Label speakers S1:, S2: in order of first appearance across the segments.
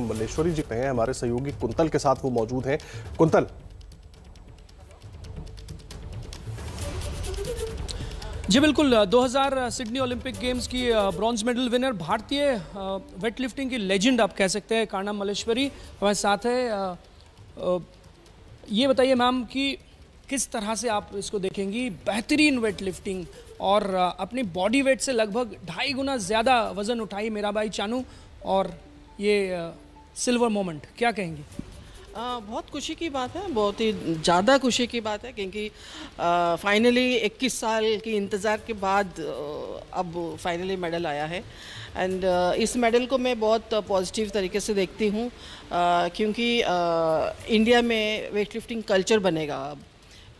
S1: मल्लेश्वरी जी हैं हमारे सहयोगी कुंतल के साथ वो मौजूद हैं कुंतल जी बिल्कुल 2000 सिडनी ओलंपिक गेम्स की ब्रॉन्ज मेडल विनर भारतीय वेटलिफ्टिंग की लेजेंड आप कह सकते हैं कारना मलेश्वरी हमारे साथ है ये बताइए मैम कि किस तरह से आप इसको देखेंगी बेहतरीन वेट लिफ्टिंग और अपनी बॉडी वेट से लगभग ढाई गुना ज़्यादा वज़न उठाई मेरा भाई चानू और ये सिल्वर मोमेंट क्या कहेंगे
S2: आ, बहुत खुशी की बात है बहुत ही ज़्यादा खुशी की बात है क्योंकि फाइनली 21 साल की इंतज़ार के बाद अब फाइनली मेडल आया है एंड इस मेडल को मैं बहुत पॉजिटिव तरीके से देखती हूँ क्योंकि इंडिया में वेट लिफ्टिंग कल्चर बनेगा अब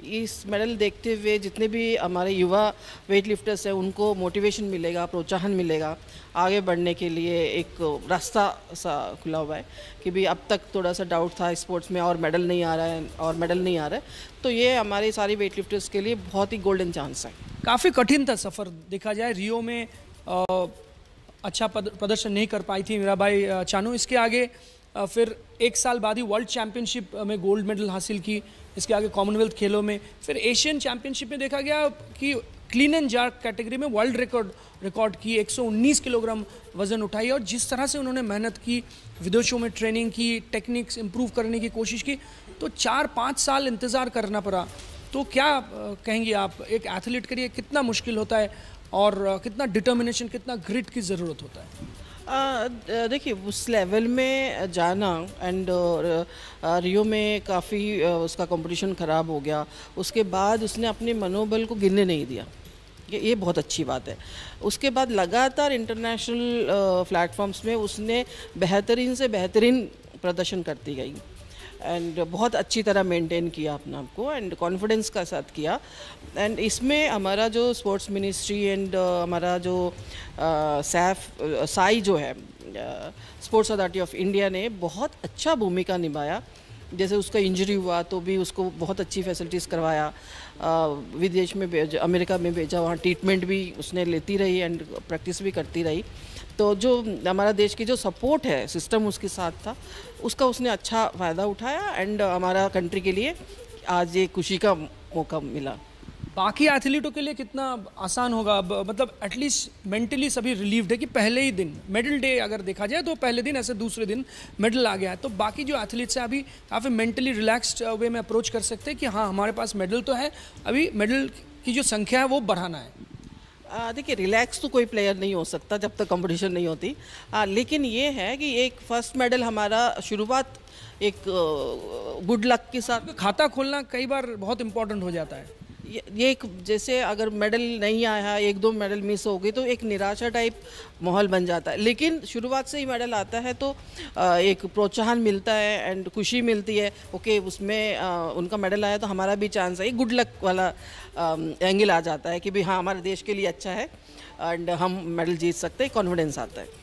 S2: इस मेडल देखते हुए जितने भी हमारे युवा वेट लिफ्टर्स हैं उनको मोटिवेशन मिलेगा प्रोत्साहन मिलेगा आगे बढ़ने के लिए एक रास्ता सा खुला हुआ है कि भी अब तक थोड़ा सा डाउट था स्पोर्ट्स में और मेडल नहीं आ रहा है और मेडल नहीं आ रहा है तो
S1: ये हमारे सारे वेट लिफ्टर्स के लिए बहुत ही गोल्डन चांस है काफ़ी कठिन था सफ़र देखा जाए रियो में आ, अच्छा प्रदर्शन नहीं कर पाई थी भाई चानू इसके आगे फिर एक साल बाद ही वर्ल्ड चैम्पियनशिप में गोल्ड मेडल हासिल की इसके आगे कॉमनवेल्थ खेलों में फिर एशियन चैम्पियनशिप में देखा गया कि क्लीन एंड जार्क कैटेगरी में वर्ल्ड रिकॉर्ड रिकॉर्ड की 119 किलोग्राम वजन उठाई और जिस तरह से उन्होंने मेहनत की विदेशों में ट्रेनिंग की टेक्निक्स इम्प्रूव करने की कोशिश की तो चार पाँच साल इंतज़ार करना पड़ा तो क्या कहेंगे आप एक एथलीट के लिए कितना मुश्किल होता है और कितना डिटर्मिनेशन कितना ग्रिट की ज़रूरत होता है देखिए उस लेवल में
S2: जाना एंड रियो में काफ़ी उसका कंपटीशन ख़राब हो गया उसके बाद उसने अपने मनोबल को गिरने नहीं दिया ये बहुत अच्छी बात है उसके बाद लगातार इंटरनेशनल प्लेटफॉर्म्स में उसने बेहतरीन से बेहतरीन प्रदर्शन करती गई एंड बहुत अच्छी तरह मेंटेन किया अपने आप को एंड कॉन्फिडेंस का साथ किया एंड इसमें हमारा जो स्पोर्ट्स मिनिस्ट्री एंड हमारा जो सैफ uh, साई uh, जो है स्पोर्ट्स अथॉरिटी ऑफ इंडिया ने बहुत अच्छा भूमिका निभाया जैसे उसका इंजरी हुआ तो भी उसको बहुत अच्छी फैसिलिटीज़ करवाया विदेश में अमेरिका में भेजा वहाँ ट्रीटमेंट भी उसने लेती रही एंड प्रैक्टिस भी करती रही तो जो हमारा देश की जो सपोर्ट है सिस्टम उसके साथ था उसका उसने अच्छा फ़ायदा उठाया एंड हमारा कंट्री के लिए आज ये खुशी
S1: का मौका मिला बाकी एथलीटों के लिए कितना आसान होगा अब मतलब एटलीस्ट मेंटली सभी रिलीव्ड है कि पहले ही दिन मेडल डे अगर देखा जाए तो पहले दिन ऐसे दूसरे दिन मेडल आ गया है तो बाकी जो एथलीट्स हैं अभी काफ़ी मेंटली रिलैक्स्ड वे में अप्रोच कर सकते हैं कि हाँ हमारे पास मेडल तो है अभी मेडल की जो संख्या है वो बढ़ाना है देखिए रिलैक्स
S2: तो कोई प्लेयर नहीं हो सकता जब तक कंपटीशन नहीं होती आ, लेकिन ये है कि एक फर्स्ट मेडल हमारा शुरुआत एक गुड uh, लक के साथ खाता खोलना कई बार बहुत इंपॉर्टेंट हो जाता है ये एक जैसे अगर मेडल नहीं आया एक दो मेडल मिस हो गई तो एक निराशा टाइप माहौल बन जाता है लेकिन शुरुआत से ही मेडल आता है तो एक प्रोत्साहन मिलता है एंड खुशी मिलती है ओके उसमें उनका मेडल आया तो हमारा भी चांस है गुड लक वाला एंगल आ जाता है कि भाई हाँ हमारे देश के लिए अच्छा है
S1: एंड हम मेडल जीत सकते हैं कॉन्फिडेंस आता है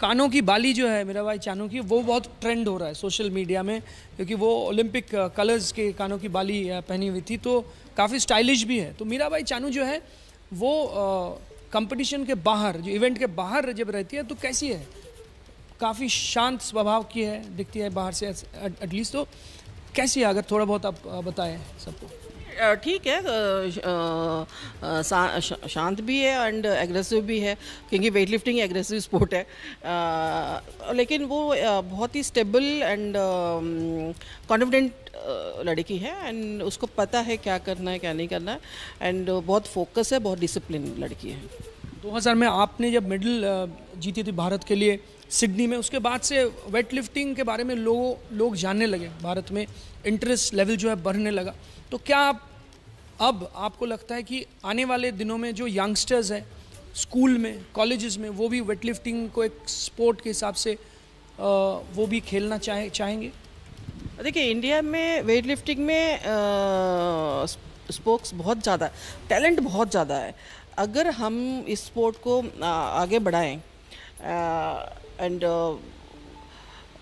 S1: कानों की बाली जो है मेरा भाई चानू की वो बहुत ट्रेंड हो रहा है सोशल मीडिया में क्योंकि वो ओलंपिक कलर्स uh, के कानों की बाली uh, पहनी हुई थी तो काफ़ी स्टाइलिश भी है तो मीरा भाई चानू जो है वो कंपटीशन uh, के बाहर जो इवेंट के बाहर जब रहती है तो कैसी है काफ़ी शांत स्वभाव की है दिखती है बाहर से एटलीस्ट तो कैसी है अगर थोड़ा बहुत आप बताएं सबको
S2: ठीक है शांत भी है एंड एग्रेसिव भी है क्योंकि वेट लिफ्टिंग एग्रेसिव स्पोर्ट है लेकिन वो बहुत ही स्टेबल एंड कॉन्फिडेंट लड़की है एंड उसको पता है क्या करना है क्या नहीं करना है एंड बहुत फोकस है बहुत डिसिप्लिन लड़की है
S1: 2000 में आपने जब मेडल जीती थी भारत के लिए सिडनी में उसके बाद से वेट लिफ्टिंग के बारे में लोग लोग जानने लगे भारत में इंटरेस्ट लेवल जो है बढ़ने लगा तो क्या आप अब आपको लगता है कि आने वाले दिनों में जो यंगस्टर्स हैं स्कूल में कॉलेजेस में वो भी वेट लिफ्टिंग को एक स्पोर्ट के हिसाब से वो भी खेलना चाहे चाहेंगे देखिए इंडिया में वेट लिफ्टिंग में
S2: स्पोर्ट्स बहुत ज़्यादा टैलेंट बहुत ज़्यादा है अगर हम इस स्पोर्ट को आगे बढ़ाएं एंड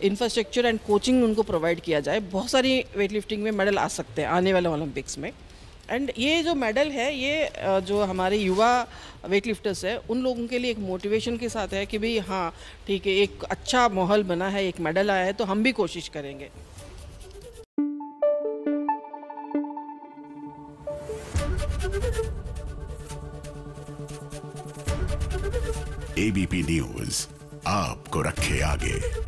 S2: इंफ्रास्ट्रक्चर एंड कोचिंग उनको प्रोवाइड किया जाए बहुत सारी वेट लिफ्टिंग में मेडल आ सकते हैं आने वाले ओलंपिक्स में एंड ये जो मेडल है ये जो हमारे युवा वेट लिफ्टर्स है उन लोगों के लिए एक मोटिवेशन के साथ है कि भाई हाँ ठीक है एक अच्छा माहौल बना है एक मेडल आया है तो हम भी कोशिश करेंगे
S1: एबीपी न्यूज आपको रखे आगे